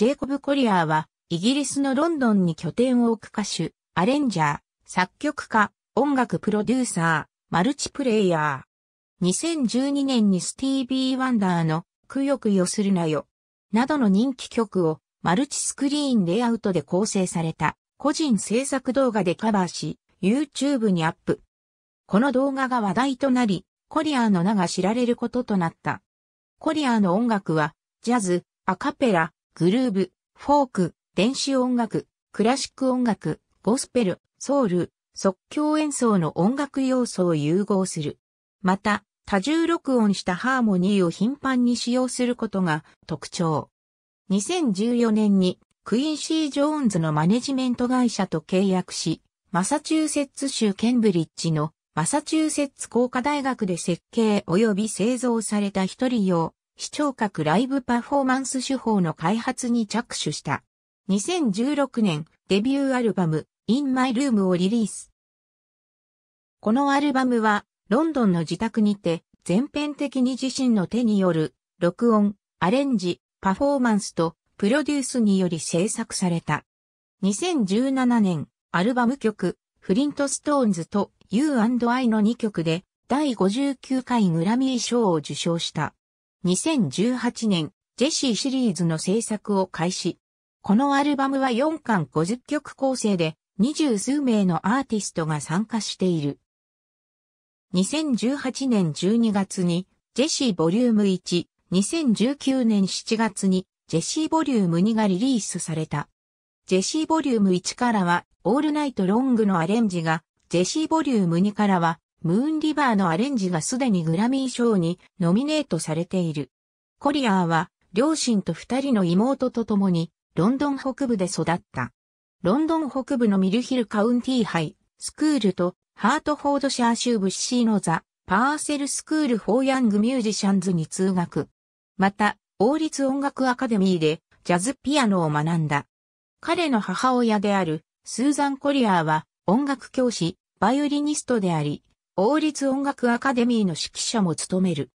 ジェイコブ・コリアーは、イギリスのロンドンに拠点を置く歌手、アレンジャー、作曲家、音楽プロデューサー、マルチプレイヤー。2012年にスティービー・ワンダーの、くよくよするなよ、などの人気曲を、マルチスクリーンレイアウトで構成された、個人制作動画でカバーし、YouTube にアップ。この動画が話題となり、コリアーの名が知られることとなった。コリアーの音楽は、ジャズ、アカペラ、グルーブ、フォーク、電子音楽、クラシック音楽、ゴスペル、ソウル、即興演奏の音楽要素を融合する。また、多重録音したハーモニーを頻繁に使用することが特徴。2014年にクインシー・ジョーンズのマネジメント会社と契約し、マサチューセッツ州ケンブリッジのマサチューセッツ工科大学で設計及び製造された一人用視聴覚ライブパフォーマンス手法の開発に着手した。2016年、デビューアルバム、In My Room をリリース。このアルバムは、ロンドンの自宅にて、全編的に自身の手による、録音、アレンジ、パフォーマンスと、プロデュースにより制作された。2017年、アルバム曲、フリントストーンズと You&I の2曲で、第59回グラミー賞を受賞した。2018年、ジェシーシリーズの制作を開始。このアルバムは4巻50曲構成で、二十数名のアーティストが参加している。2018年12月に、ジェシーボリューム1、2019年7月に、ジェシーボリューム2がリリースされた。ジェシーボリューム1からは、オールナイトロングのアレンジが、ジェシーボリューム2からは、ムーンリバーのアレンジがすでにグラミー賞にノミネートされている。コリアーは両親と二人の妹と共にロンドン北部で育った。ロンドン北部のミルヒルカウンティーハイスクールとハートフォードシャー州ブッシーのザ・パーセルスクール・フォー・ヤング・ミュージシャンズに通学。また、王立音楽アカデミーでジャズピアノを学んだ。彼の母親であるスーザン・コリアーは音楽教師、バイオリニストであり、王立音楽アカデミーの指揮者も務める。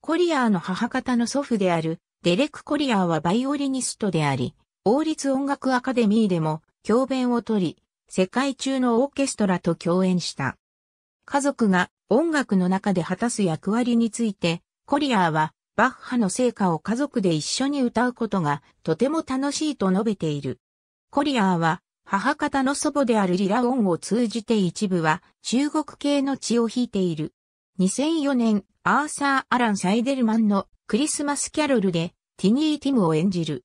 コリアーの母方の祖父であるデレク・コリアーはバイオリニストであり、王立音楽アカデミーでも教鞭をとり、世界中のオーケストラと共演した。家族が音楽の中で果たす役割について、コリアーはバッハの成果を家族で一緒に歌うことがとても楽しいと述べている。コリアーは母方の祖母であるリラオンを通じて一部は中国系の血を引いている。2004年、アーサー・アラン・サイデルマンのクリスマス・キャロルでティニー・ティムを演じる。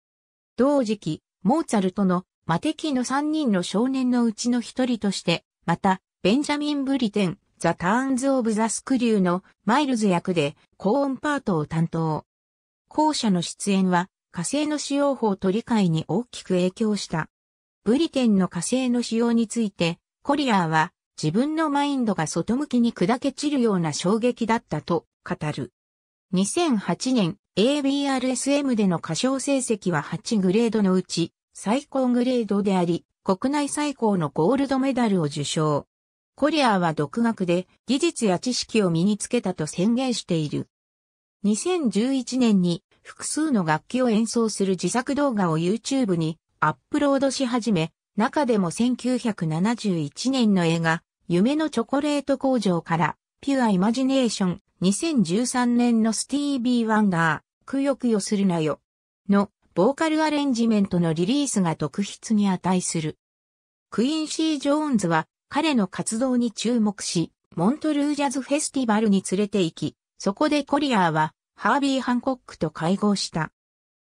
同時期、モーツァルトのマテキの3人の少年のうちの一人として、また、ベンジャミン・ブリテン、ザ・ターンズ・オブ・ザ・スクリューのマイルズ役で高音パートを担当。後者の出演は火星の使用法と理解に大きく影響した。ブリテンの火星の使用について、コリアーは自分のマインドが外向きに砕け散るような衝撃だったと語る。2008年 ABRSM での歌唱成績は8グレードのうち最高グレードであり、国内最高のゴールドメダルを受賞。コリアーは独学で技術や知識を身につけたと宣言している。2011年に複数の楽器を演奏する自作動画を YouTube にアップロードし始め、中でも1971年の映画、夢のチョコレート工場から、ピュアイマジネーション、2013年のスティービー・ワンガー、くよくよするなよ、の、ボーカルアレンジメントのリリースが特筆に値する。クインシー・ジョーンズは、彼の活動に注目し、モントルージャズフェスティバルに連れて行き、そこでコリアーは、ハービー・ハンコックと会合した。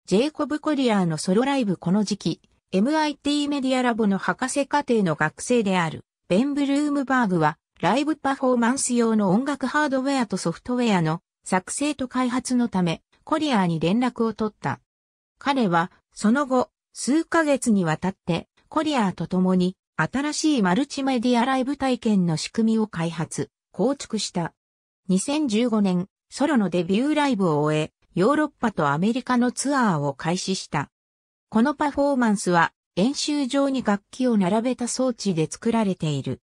ジェイコブ・コリアーのソロライブこの時期、MIT メディアラボの博士課程の学生である、ベン・ブルームバーグは、ライブパフォーマンス用の音楽ハードウェアとソフトウェアの作成と開発のため、コリアーに連絡を取った。彼は、その後、数ヶ月にわたって、コリアーと共に、新しいマルチメディアライブ体験の仕組みを開発、構築した。2015年、ソロのデビューライブを終え、ヨーロッパとアメリカのツアーを開始した。このパフォーマンスは演習場に楽器を並べた装置で作られている。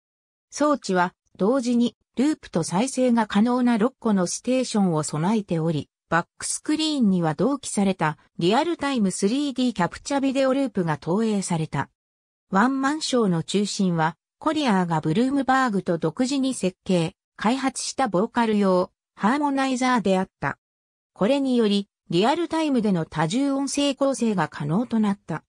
装置は同時にループと再生が可能な6個のステーションを備えており、バックスクリーンには同期されたリアルタイム 3D キャプチャビデオループが投影された。ワンマンショーの中心はコリアーがブルームバーグと独自に設計、開発したボーカル用ハーモナイザーであった。これにより、リアルタイムでの多重音声構成が可能となった。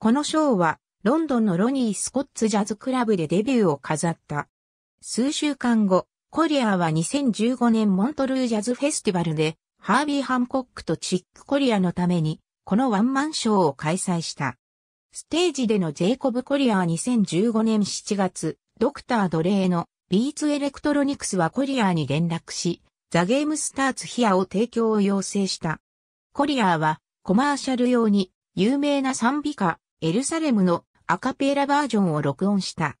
このショーは、ロンドンのロニー・スコッツ・ジャズ・クラブでデビューを飾った。数週間後、コリアーは2015年モントルージャズフェスティバルで、ハービー・ハンコックとチック・コリアのために、このワンマンショーを開催した。ステージでのジェイコブ・コリアー2015年7月、ドクター・ドレーのビーツ・エレクトロニクスはコリアーに連絡し、ザ・ゲームスターツ・ヒアを提供を要請した。コリアーはコマーシャル用に有名な賛美歌エルサレムのアカペラバージョンを録音した。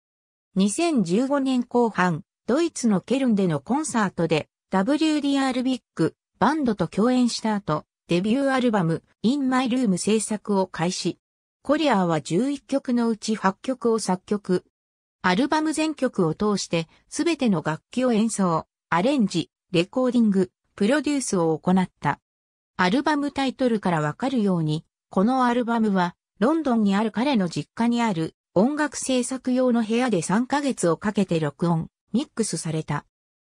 2015年後半、ドイツのケルンでのコンサートで WDR ビッグバンドと共演した後、デビューアルバム In My Room 制作を開始。コリアーは11曲のうち8曲を作曲。アルバム全曲を通してすべての楽器を演奏、アレンジ、レコーディング、プロデュースを行った。アルバムタイトルからわかるように、このアルバムは、ロンドンにある彼の実家にある音楽制作用の部屋で3ヶ月をかけて録音、ミックスされた。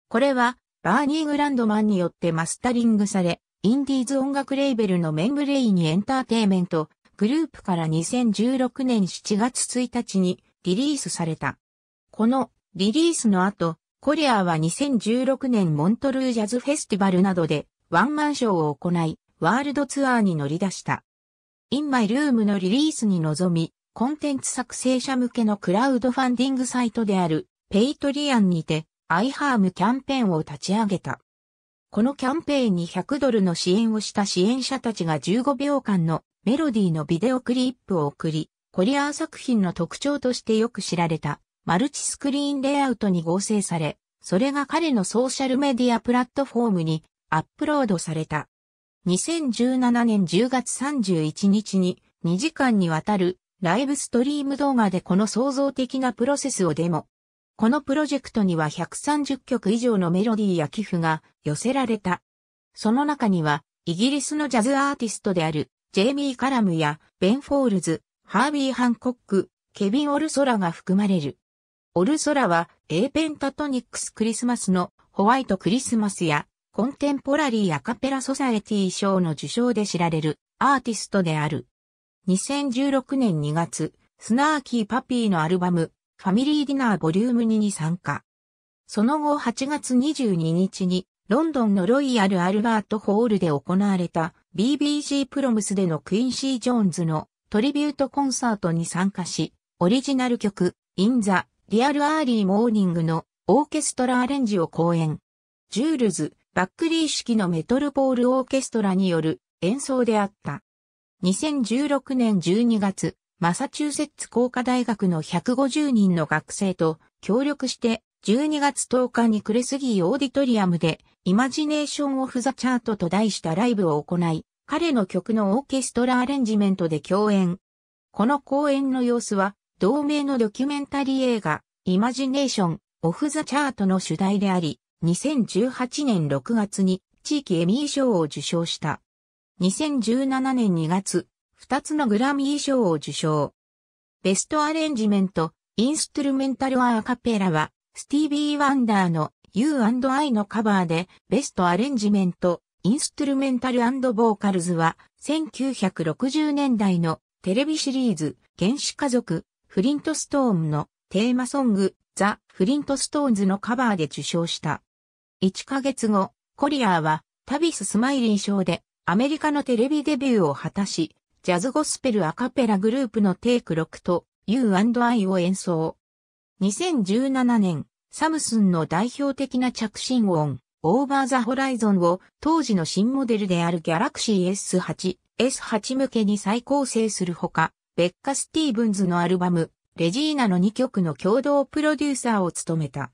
これは、バーニー・グランドマンによってマスタリングされ、インディーズ音楽レーベルのメンブレイにエンターテイメント、グループから2016年7月1日にリリースされた。このリリースの後、コリアーは2016年モントルージャズフェスティバルなどでワンマンショーを行い、ワールドツアーに乗り出した。In My Room のリリースに臨み、コンテンツ作成者向けのクラウドファンディングサイトであるペイトリアンにてアイハームキャンペーンを立ち上げた。このキャンペーンに100ドルの支援をした支援者たちが15秒間のメロディーのビデオクリップを送り、コリアー作品の特徴としてよく知られたマルチスクリーンレイアウトに合成され、それが彼のソーシャルメディアプラットフォームにアップロードされた。2017年10月31日に2時間にわたるライブストリーム動画でこの創造的なプロセスをデモ。このプロジェクトには130曲以上のメロディーや寄付が寄せられた。その中にはイギリスのジャズアーティストであるジェイミー・カラムやベン・フォールズ、ハービー・ハンコック、ケビン・オルソラが含まれる。オルソラは、エーペンタトニックスクリスマスのホワイトクリスマスや、コンテンポラリーアカペラソサエティ賞の受賞で知られるアーティストである。2016年2月、スナーキーパピーのアルバム、ファミリーディナーボリューム2に参加。その後8月22日に、ロンドンのロイヤル・アルバート・ホールで行われた BBC プロムスでのクインシー・ジョーンズのトリビュートコンサートに参加し、オリジナル曲、インザ・リアルアーリーモーニングのオーケストラアレンジを公演。ジュールズ・バックリー式のメトルポールオーケストラによる演奏であった。2016年12月、マサチューセッツ工科大学の150人の学生と協力して12月10日にクレスギーオーディトリアムでイマジネーションオフザチャートと題したライブを行い、彼の曲のオーケストラアレンジメントで共演。この公演の様子は同名のドキュメンタリー映画、イマジネーション、オフザチャートの主題であり、2018年6月に地域エミー賞を受賞した。2017年2月、2つのグラミー賞を受賞。ベストアレンジメント、インストゥルメンタルアーカペラは、スティービー・ワンダーの U&I のカバーで、ベストアレンジメント、インストゥルメンタルボーカルズは、1960年代のテレビシリーズ、原始家族、フリントストーンのテーマソング、ザ・フリントストーンズのカバーで受賞した。1ヶ月後、コリアーはタビス・スマイリー賞でアメリカのテレビデビューを果たし、ジャズゴスペルアカペラグループのテイク6と U&I を演奏。2017年、サムスンの代表的な着信音、オーバーザホライゾンを当時の新モデルであるギャラクシー S8、S8 向けに再構成するほか、ベッカ・スティーブンズのアルバム、レジーナの2曲の共同プロデューサーを務めた。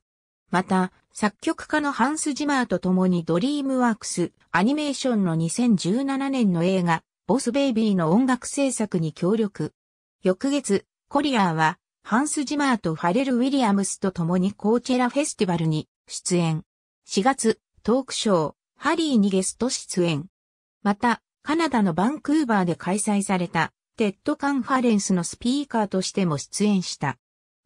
また、作曲家のハンス・ジマーと共にドリームワークス、アニメーションの2017年の映画、ボス・ベイビーの音楽制作に協力。翌月、コリアーは、ハンス・ジマーとファレル・ウィリアムスと共にコーチェラフェスティバルに出演。4月、トークショー、ハリーにゲスト出演。また、カナダのバンクーバーで開催されたテッドカンファレンスのスピーカーとしても出演した。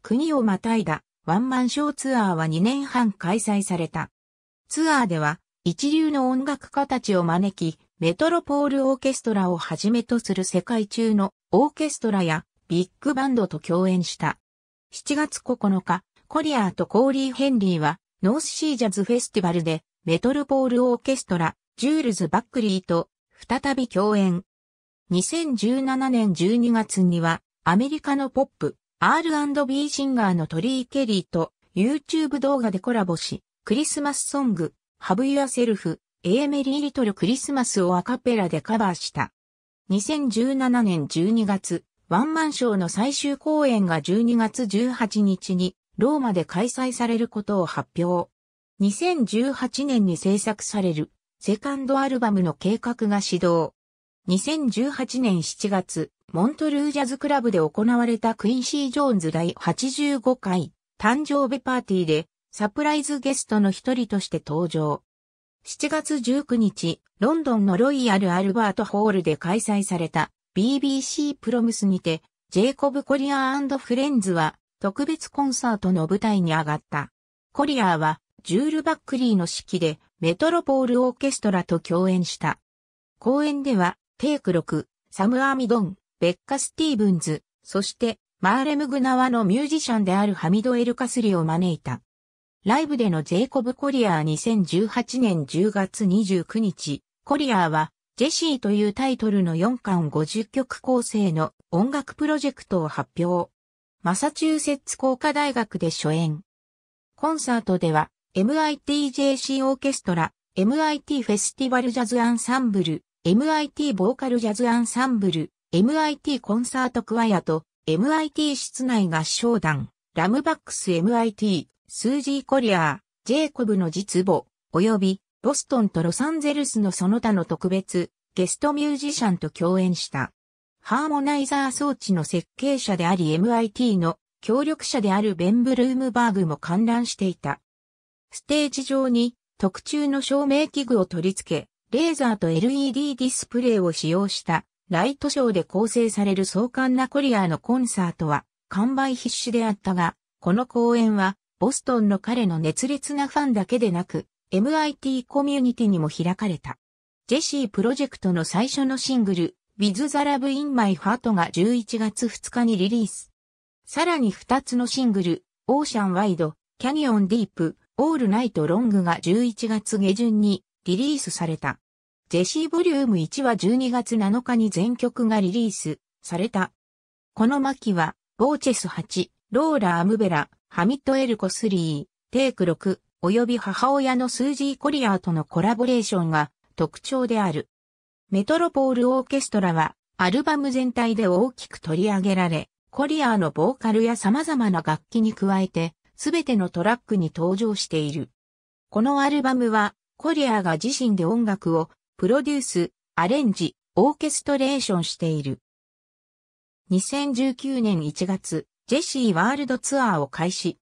国をまたいだワンマンショーツアーは2年半開催された。ツアーでは一流の音楽家たちを招き、メトロポールオーケストラをはじめとする世界中のオーケストラやビッグバンドと共演した。7月9日、コリアーとコーリー・ヘンリーはノースシージャズフェスティバルでメトロポールオーケストラ、ジュールズ・バックリーと再び共演。2017年12月には、アメリカのポップ、R&B シンガーのトリー・ケリーと YouTube 動画でコラボし、クリスマスソング、Have Yourself, A Merry Little Christmas をアカペラでカバーした。2017年12月、ワンマンショーの最終公演が12月18日にローマで開催されることを発表。2018年に制作されるセカンドアルバムの計画が始動。2018年7月、モントルージャズクラブで行われたクインシー・ジョーンズ第85回誕生日パーティーでサプライズゲストの一人として登場。7月19日、ロンドンのロイヤル・アルバート・ホールで開催された BBC プロムスにて、ジェイコブ・コリアーフレンズは特別コンサートの舞台に上がった。コリアーはジュール・バックリーの指揮でメトロポール・オーケストラと共演した。公演ではテイク6、サム・アミドン、ベッカ・スティーブンズ、そして、マーレムグナワのミュージシャンであるハミド・エルカスリを招いた。ライブでのジェイコブ・コリアー2018年10月29日、コリアーは、ジェシーというタイトルの4巻50曲構成の音楽プロジェクトを発表。マサチューセッツ工科大学で初演。コンサートでは、MITJC オーケストラ、MIT フェスティバルジャズアンサンブル、MIT ボーカルジャズアンサンブル、MIT コンサートクワイアと、MIT 室内合唱団、ラムバックス MIT、スージー・コリアー、ジェイコブの実母、及び、ボストンとロサンゼルスのその他の特別、ゲストミュージシャンと共演した。ハーモナイザー装置の設計者であり MIT の協力者であるベン・ブルームバーグも観覧していた。ステージ上に特注の照明器具を取り付け、レーザーと LED ディスプレイを使用したライトショーで構成される壮観なコリアーのコンサートは完売必至であったが、この公演はボストンの彼の熱烈なファンだけでなく、MIT コミュニティにも開かれた。ジェシープロジェクトの最初のシングル、With the Love in My Heart が11月2日にリリース。さらに2つのシングル、オーシャンワイド、キャニオンディープ、オールナイトロングが11月下旬にリリースされた。ジェシーボリューム1は12月7日に全曲がリリースされた。この巻は、ボーチェス8、ローラ・アムベラ、ハミット・エルコ3、テイク6、及び母親のスージー・コリアーとのコラボレーションが特徴である。メトロポール・オーケストラは、アルバム全体で大きく取り上げられ、コリアーのボーカルや様々な楽器に加えて、すべてのトラックに登場している。このアルバムは、コリアーが自身で音楽をプロデュース、アレンジ、オーケストレーションしている。2019年1月、ジェシーワールドツアーを開始。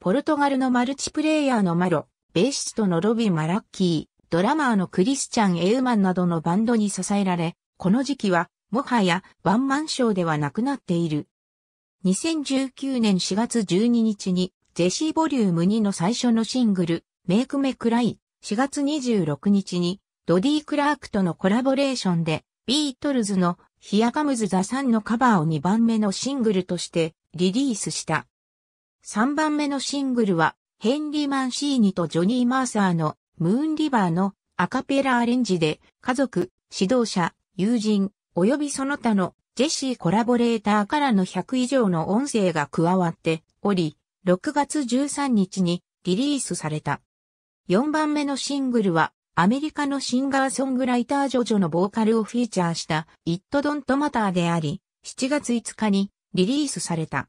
ポルトガルのマルチプレイヤーのマロ、ベーシストのロビ・マラッキー、ドラマーのクリスチャン・エウマンなどのバンドに支えられ、この時期は、もはやワンマンショーではなくなっている。2019年4月12日に、ジェシーボリューム2の最初のシングル、メイクメクライ4月26日にドディ・クラークとのコラボレーションでビートルズのヒアカムズ・ザ・サンのカバーを2番目のシングルとしてリリースした。3番目のシングルはヘンリー・マンシーニとジョニー・マーサーのムーン・リバーのアカペラアレンジで家族、指導者、友人、及びその他のジェシーコラボレーターからの100以上の音声が加わっており、6月13日にリリースされた。4番目のシングルは、アメリカのシンガーソングライタージョジョのボーカルをフィーチャーした It Don't Matter であり、7月5日にリリースされた。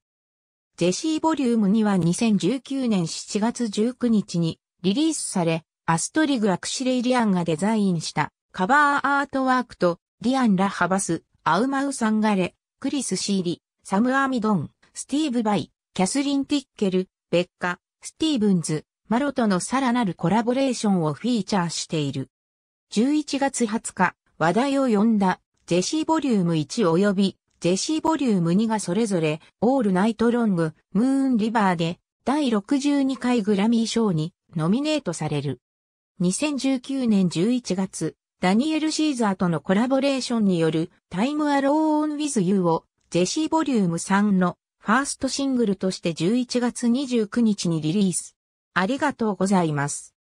ジェシーボリュームには2019年7月19日にリリースされ、アストリグ・アクシレイ・リアンがデザインしたカバーアートワークと、リアン・ラ・ハバス、アウマウ・サンガレ、クリス・シーリ、サム・アミドン、スティーブ・バイ、キャスリン・ティッケル、ベッカ、スティーブンズ、マロとのさらなるコラボレーションをフィーチャーしている。11月20日、話題を呼んだ、ジェシーボリューム1及び、ジェシーボリューム2がそれぞれ、オールナイトロング、ムーンリバーで、第62回グラミー賞に、ノミネートされる。2019年11月、ダニエル・シーザーとのコラボレーションによる、タイム・アロー・オン・ウィズ・ユーを、ジェシーボリューム3の、ファーストシングルとして11月29日にリリース。ありがとうございます。